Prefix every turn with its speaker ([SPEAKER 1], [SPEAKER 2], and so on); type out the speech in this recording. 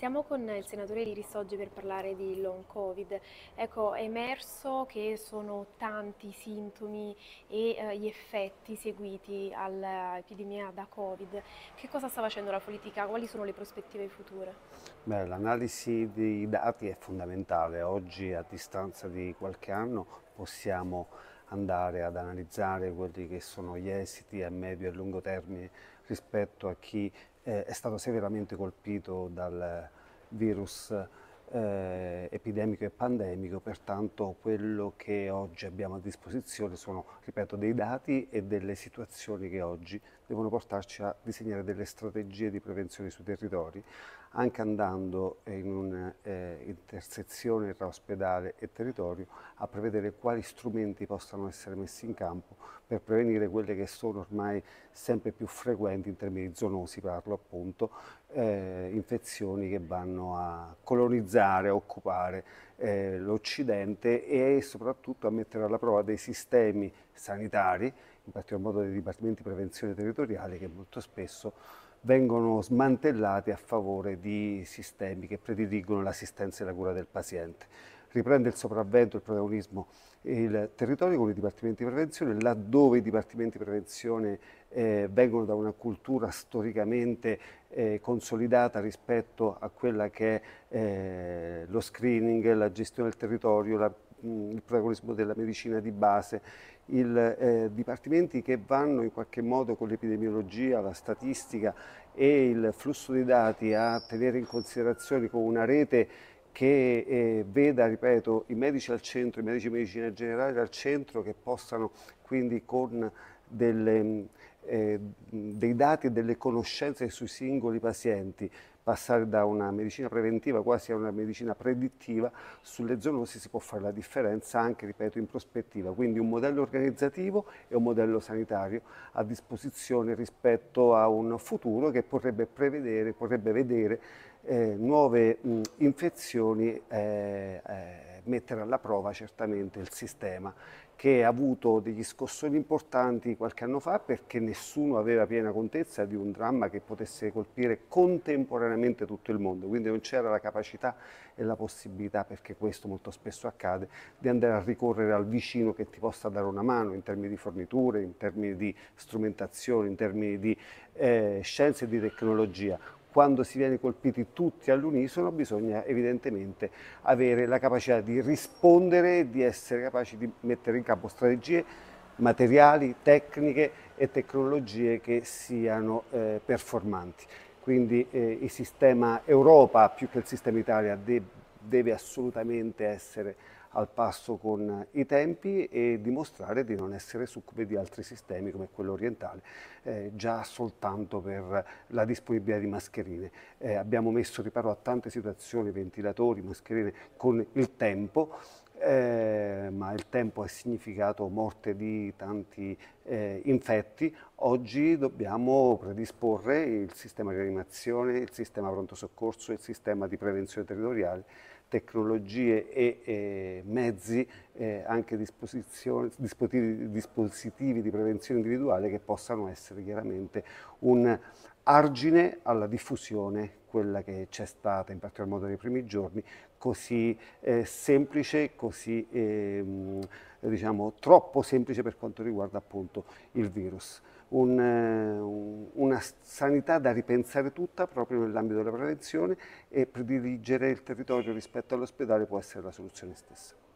[SPEAKER 1] Siamo con il senatore Liris oggi per parlare di long covid. Ecco, è emerso che sono tanti i sintomi e eh, gli effetti seguiti all'epidemia da covid. Che cosa sta facendo la politica? Quali sono le prospettive future? Beh, l'analisi dei dati è fondamentale. Oggi a distanza di qualche anno possiamo andare ad analizzare quelli che sono gli esiti a medio e lungo termine rispetto a chi eh, è stato severamente colpito dal, virus eh, epidemico e pandemico, pertanto quello che oggi abbiamo a disposizione sono, ripeto, dei dati e delle situazioni che oggi devono portarci a disegnare delle strategie di prevenzione sui territori, anche andando in un'intersezione eh, tra ospedale e territorio a prevedere quali strumenti possano essere messi in campo per prevenire quelle che sono ormai sempre più frequenti in termini zoonosi, parlo appunto, eh, infezioni che vanno a colonizzare, a occupare eh, l'Occidente e soprattutto a mettere alla prova dei sistemi sanitari, in particolar modo dei dipartimenti di prevenzione territoriale che molto spesso vengono smantellate a favore di sistemi che prediligono l'assistenza e la cura del paziente. Riprende il sopravvento, il protagonismo il territorio con i dipartimenti di prevenzione, laddove i dipartimenti di prevenzione eh, vengono da una cultura storicamente eh, consolidata rispetto a quella che è eh, lo screening, la gestione del territorio, la il protagonismo della medicina di base, i eh, dipartimenti che vanno in qualche modo con l'epidemiologia, la statistica e il flusso di dati a tenere in considerazione con una rete che eh, veda, ripeto, i medici al centro, i medici di medicina generale al centro che possano quindi con delle, mm, eh, dei dati e delle conoscenze sui singoli pazienti passare da una medicina preventiva quasi a una medicina predittiva, sulle zoonosi si può fare la differenza anche, ripeto, in prospettiva, quindi un modello organizzativo e un modello sanitario a disposizione rispetto a un futuro che potrebbe prevedere, potrebbe vedere eh, nuove mh, infezioni eh, eh, mettere alla prova certamente il sistema che ha avuto degli scossoni importanti qualche anno fa perché nessuno aveva piena contezza di un dramma che potesse colpire contemporaneamente tutto il mondo, quindi non c'era la capacità e la possibilità, perché questo molto spesso accade, di andare a ricorrere al vicino che ti possa dare una mano in termini di forniture, in termini di strumentazione, in termini di eh, scienze e di tecnologia quando si viene colpiti tutti all'unisono bisogna evidentemente avere la capacità di rispondere, di essere capaci di mettere in campo strategie, materiali, tecniche e tecnologie che siano eh, performanti. Quindi eh, il sistema Europa più che il sistema Italia de deve assolutamente essere al passo con i tempi e dimostrare di non essere succube di altri sistemi come quello orientale, eh, già soltanto per la disponibilità di mascherine. Eh, abbiamo messo riparo a tante situazioni, ventilatori, mascherine, con il tempo, eh, ma il tempo ha significato morte di tanti eh, infetti, oggi dobbiamo predisporre il sistema di animazione, il sistema pronto soccorso, il sistema di prevenzione territoriale tecnologie e, e mezzi, eh, anche dispositivi, dispositivi di prevenzione individuale che possano essere chiaramente un argine alla diffusione, quella che c'è stata in particolar modo nei primi giorni, così eh, semplice, così eh, diciamo troppo semplice per quanto riguarda appunto il virus. Un, eh, una sanità da ripensare tutta proprio nell'ambito della prevenzione e prediligere il territorio rispetto all'ospedale può essere la soluzione stessa.